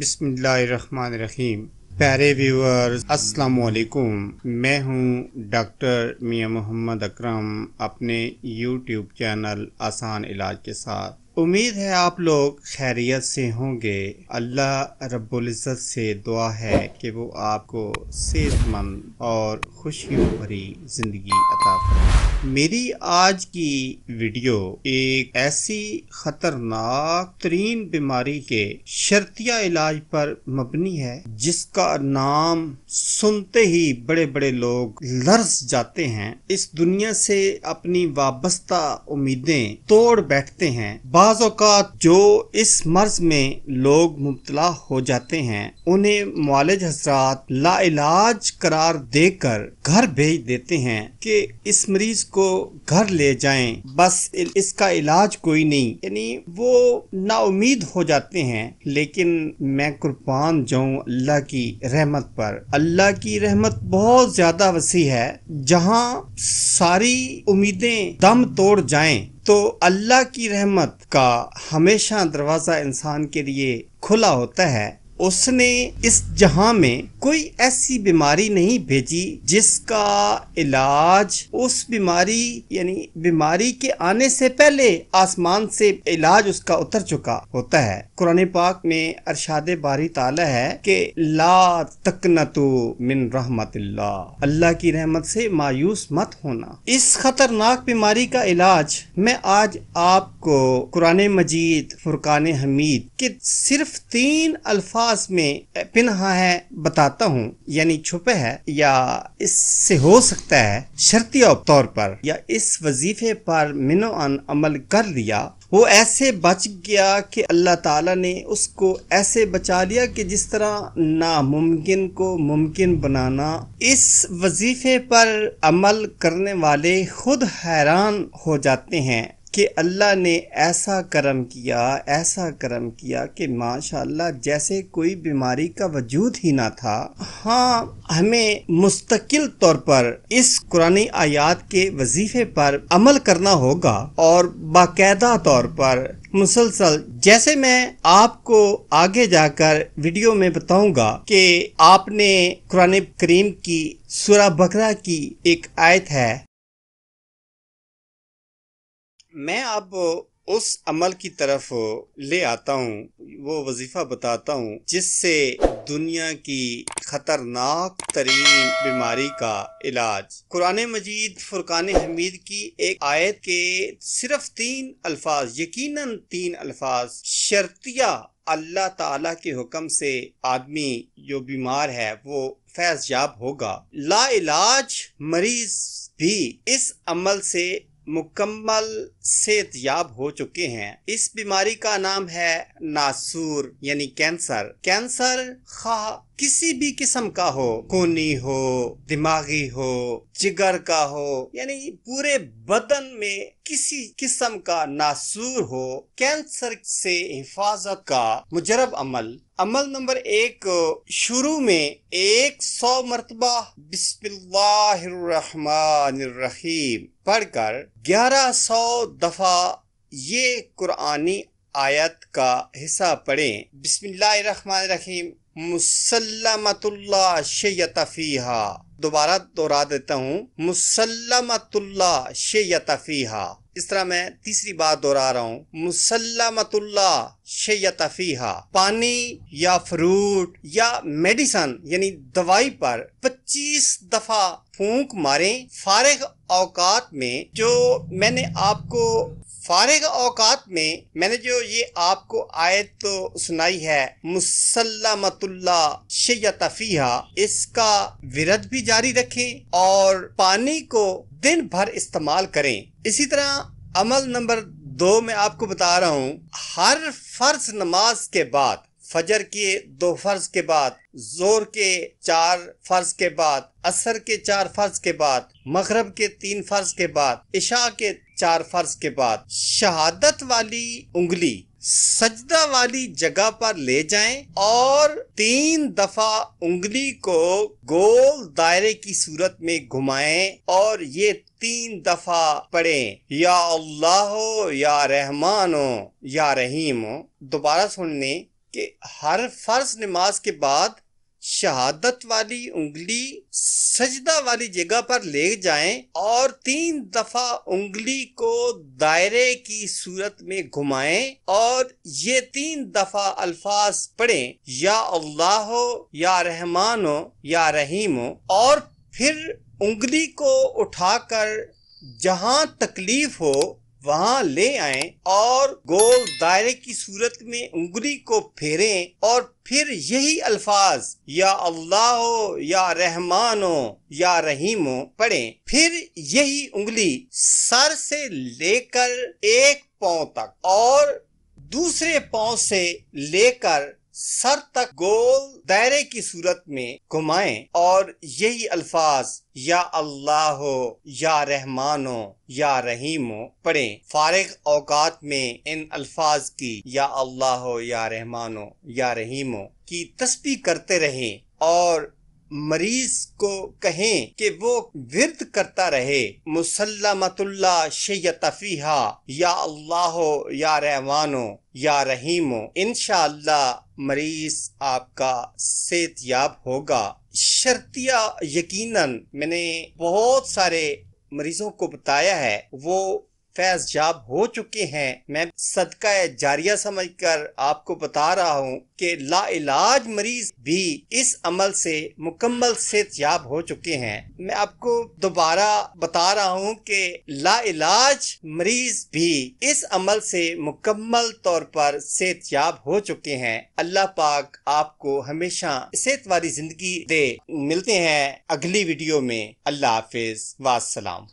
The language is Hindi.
बिस्मिल्लाहिर्रहमानिर्रहीम प्यारे व्यूअर्स अस्सलाम वालेकुम मैं हूं डॉक्टर मियां मोहम्मद अकरम अपने यूट्यूब चैनल आसान इलाज के साथ उम्मीद है आप लोग खैरियत से होंगे अल्लाह रब्ज़त से दुआ है कि वो आपको सेहतमंद और खुशियों भरी ज़िंदगी अता करें मेरी आज की वीडियो एक ऐसी ख़तरनाक तरीन बीमारी के शर्तिया इलाज पर मबनी है जिसका नाम सुनते ही बड़े बड़े लोग लर्ज जाते हैं इस दुनिया से अपनी वाबस्ता उम्मीदें तोड़ बैठते हैं बाज़ात जो इस मर्ज में लोग मुबतला हो जाते हैं उन्हें मालज हजरात लाइलाज करार देकर घर भेज देते हैं कि इस मरीज को घर ले जाएं बस इसका इलाज कोई नहीं यानी वो नाउमीद हो जाते हैं लेकिन मैं कुर्बान जाऊं अल्लाह की रहमत पर अल्लाह की रहमत बहुत ज़्यादा वसी है जहाँ सारी उम्मीदें दम तोड़ जाएं तो अल्लाह की रहमत का हमेशा दरवाज़ा इंसान के लिए खुला होता है उसने इस जहां में कोई ऐसी बीमारी नहीं भेजी जिसका इलाज उस बीमारी यानी बीमारी के आने से पहले आसमान से इलाज उसका उतर चुका होता है कुरान पाक में अरशाद बारी ताला है कि ला तकनतु मिन रहमत अल्लाह की रहमत से मायूस मत होना इस खतरनाक बीमारी का इलाज मैं आज आपको कुरान मजीद फुरकान हमीद के सिर्फ तीन अल्फाज अल्फाज में पिनहा है बताता हूँ यानी छुपे है या इससे हो सकता है शर्ती तौर पर या इस वजीफे पर मिनो अमल कर लिया वो ऐसे बच गया कि अल्लाह ताला ने उसको ऐसे बचा लिया कि जिस तरह नामुमकिन को मुमकिन बनाना इस वजीफे पर अमल करने वाले खुद हैरान हो जाते हैं कि अल्लाह ने ऐसा करम किया ऐसा करम किया कि माशाल्लाह जैसे कोई बीमारी का वजूद ही ना था हाँ हमें मुस्तकिल तौर पर इस कुरानी आयात के वजीफे पर अमल करना होगा और बाकायदा तौर पर मुसलसल जैसे मैं आपको आगे जाकर वीडियो में बताऊंगा कि आपने कुरान करीम की सुरा बकरा की एक आयत है मैं अब उस अमल की तरफ ले आता हूँ वो वजीफा बताता हूँ जिससे दुनिया की खतरनाक तरीन बीमारी का इलाज कुरान मजीद फुरकान हमीद की एक आयत के सिर्फ तीन अल्फाज यकीनन तीन अल्फाज शर्तिया अल्लाह ताला के हुक्म से आदमी जो बीमार है वो फैज याब होगा ला इलाज मरीज भी इस अमल से मुकम्मल सेहतयाब हो चुके हैं इस बीमारी का नाम है नासूर यानी कैंसर कैंसर खा किसी भी किस्म का हो कोनी हो दिमागी हो जिगर का हो यानी पूरे बदन में किसी किस्म का नासूर हो कैंसर से हिफाजत का मुजरब अमल अमल नंबर एक शुरू में एक सौ मरतबा बिस्मिल्लाहिर्रहमानिर्रहीम पढ़कर 1100 दफ़ा ये कुरानी आयत का हिस्सा पढ़ें बिस्मिल्लाह रहीम मुसलमतुल्ला शैतफ़ीहा दोबारा दोहरा देता हूँ मुसलमतुल्ला यतफीहा इस तरह मैं तीसरी बार दोहरा रहा हूँ मुसलमतुल्ला यतफीहा पानी या फ्रूट या मेडिसन यानी दवाई पर 25 दफ़ा फूंक मारे फारग औकात में जो मैंने आपको फारग औकात में मैंने जो ये आपको आयत तो सुनाई है मुसलमतुल्ला यतफीहा इसका विरद भी जारी रखें और पानी को दिन भर इस्तेमाल करें इसी तरह अमल नंबर दो में आपको बता रहा हूँ हर फर्ज नमाज के बाद फजर के दो फर्ज के बाद जोर के चार फर्ज के बाद असर के चार फर्ज के बाद मगरब के तीन फर्ज के बाद इशा के चार फर्ज के बाद शहादत वाली उंगली सजदा वाली जगह पर ले जाएं और तीन दफा उंगली को गोल दायरे की सूरत में घुमाएं और ये तीन दफा पढ़ें या अल्लाह या रहमान या रहीम दोबारा सुन लें कि हर फर्ज नमाज के बाद शहादत वाली उंगली सजदा वाली जगह पर ले जाएं और तीन दफा उंगली को दायरे की सूरत में घुमाएं और ये तीन दफा अल्फाज पढ़ें या अल्लाह हो या रहमान हो या रहीम हो और फिर उंगली को उठाकर जहां तकलीफ हो वहाँ ले आए और गोल दायरे की सूरत में उंगली को फेरे और फिर यही अल्फाज या अल्लाह या रहमान या रहीम हो पढ़े फिर यही उंगली सर से लेकर एक पाँव तक और दूसरे पाँव से लेकर सर तक गोल दायरे की सूरत में घुमाएं और यही अल्फाज या अल्लाह हो या रहमान हो या रहीम हो पढ़ें फारिग औकात में इन अल्फाज की या अल्लाह हो या रहमान हो या रहीम हो की तस्वीर करते रहें और मरीज को कहें कि वो विरद करता रहे मुसलमतुल्ला शैयतफीहा या अल्लाह या रहमानो या रहीमो इनशा मरीज आपका सेहत याब होगा शर्तिया यकीनन मैंने बहुत सारे मरीजों को बताया है वो फैजयाब हो चुके हैं मैं सदका जारिया समझकर आपको बता रहा हूँ कि इलाज मरीज भी इस अमल से मुकम्मल सेहतयाब हो चुके हैं मैं आपको दोबारा बता रहा हूँ कि इलाज मरीज भी इस अमल से मुकम्मल तौर पर सेहतयाब हो चुके हैं अल्लाह पाक आपको हमेशा सेहत वाली जिंदगी दे मिलते हैं अगली वीडियो में अल्लाह हाफिज वासलाम